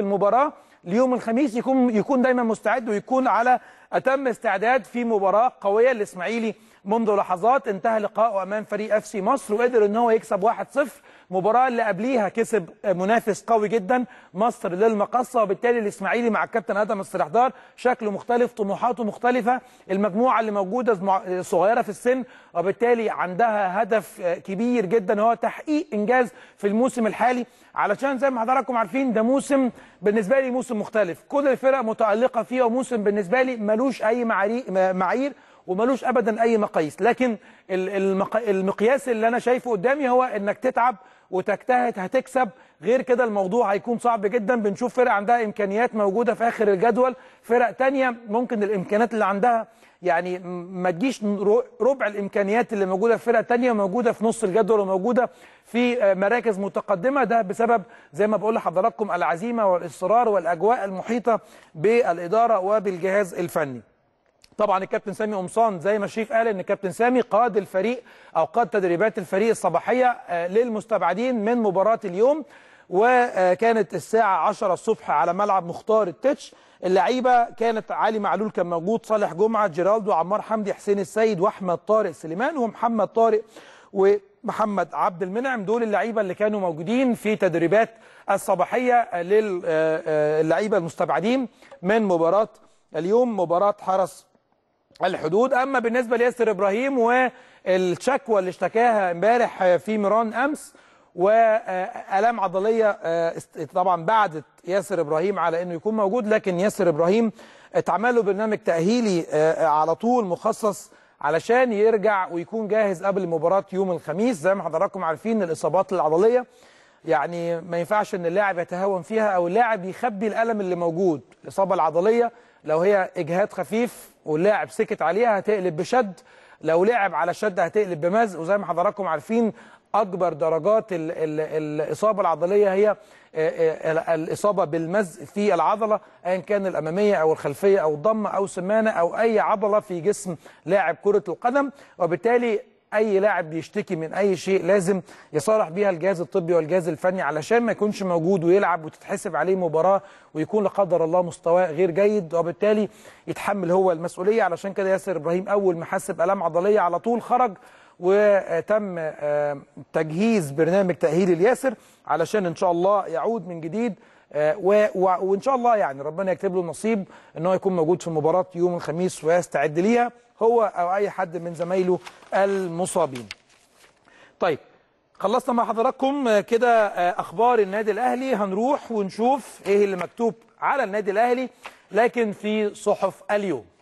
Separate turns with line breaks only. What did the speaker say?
المباراة ليوم الخميس يكون يكون دايما مستعد ويكون على أتم استعداد في مباراة قوية الإسماعيلي منذ لحظات انتهى لقاءه أمام فريق اف سي مصر وقدر ان هو يكسب 1-0 المباراة اللي قبليها كسب منافس قوي جدا مصر للمقصة وبالتالي الإسماعيلي مع الكابتن آدم السرحدار شكله مختلف طموحاته مختلفة المجموعة اللي موجودة صغيرة في السن وبالتالي عندها هدف كبير جدا هو تحقيق إنجاز في الموسم الحالي علشان زي ما حضراتكم عارفين ده موسم بالنسبة لي موسم مختلف كل الفرق متألقة فيه وموسم بالنسبة لي ملوش ملوش أي معايير وملوش أبدا أي مقاييس لكن المقياس اللي أنا شايفه قدامي هو أنك تتعب وتجتهد هتكسب غير كده الموضوع هيكون صعب جدا بنشوف فرق عندها امكانيات موجوده في اخر الجدول فرق تانية ممكن الامكانيات اللي عندها يعني ما تجيش ربع الامكانيات اللي موجوده في فرق تانية موجوده في نص الجدول وموجوده في آه، مراكز متقدمه ده بسبب زي ما بقول لحضراتكم العزيمه والاصرار والاجواء المحيطه بالاداره وبالجهاز الفني طبعا الكابتن سامي قمصان زي ما الشريف قال ان الكابتن سامي قاد الفريق او قاد تدريبات الفريق الصباحيه آه، للمستبعدين من مباراه اليوم وكانت الساعه 10 الصبح على ملعب مختار التتش اللعيبه كانت علي معلول كان موجود صالح جمعه جيرالدو عمار حمدي حسين السيد واحمد طارق سليمان ومحمد طارق ومحمد عبد المنعم دول اللعيبه اللي كانوا موجودين في تدريبات الصباحيه آه، آه، للعيبه المستبعدين من مباراه اليوم مباراة حرس الحدود أما بالنسبة لياسر إبراهيم والشكوى اللي اشتكاها امبارح في ميران أمس وآلام عضلية آه، طبعا بعدت ياسر إبراهيم على أنه يكون موجود لكن ياسر إبراهيم اتعمل له برنامج تأهيلي آه، آه، على طول مخصص علشان يرجع ويكون جاهز قبل مباراة يوم الخميس زي ما حضراتكم عارفين الإصابات العضلية يعني ما ينفعش ان اللاعب يتهاون فيها او اللاعب يخبي الالم اللي موجود الاصابه العضليه لو هي اجهاد خفيف واللاعب سكت عليها هتقلب بشد لو لعب على الشد هتقلب بمزق وزي ما حضراتكم عارفين اكبر درجات الـ الـ الاصابه العضليه هي الاصابه بالمزق في العضله ايا كان الاماميه او الخلفيه او الضمه او سمانه او اي عضله في جسم لاعب كره القدم وبالتالي اي لاعب بيشتكي من اي شيء لازم يصارح بيها الجهاز الطبي والجهاز الفني علشان ما يكونش موجود ويلعب وتتحسب عليه مباراه ويكون لا قدر الله مستواه غير جيد وبالتالي يتحمل هو المسؤوليه علشان كده ياسر ابراهيم اول ما حس بالام عضليه على طول خرج وتم آه، تجهيز برنامج تاهيل لياسر علشان ان شاء الله يعود من جديد آه، وان شاء الله يعني ربنا يكتب له نصيب ان هو يكون موجود في مباراه يوم الخميس ويستعد ليها هو او اي حد من زمايله المصابين طيب خلصنا مع حضراتكم آه، كده آه، اخبار النادي الاهلي هنروح ونشوف ايه اللي مكتوب على النادي الاهلي لكن في صحف اليوم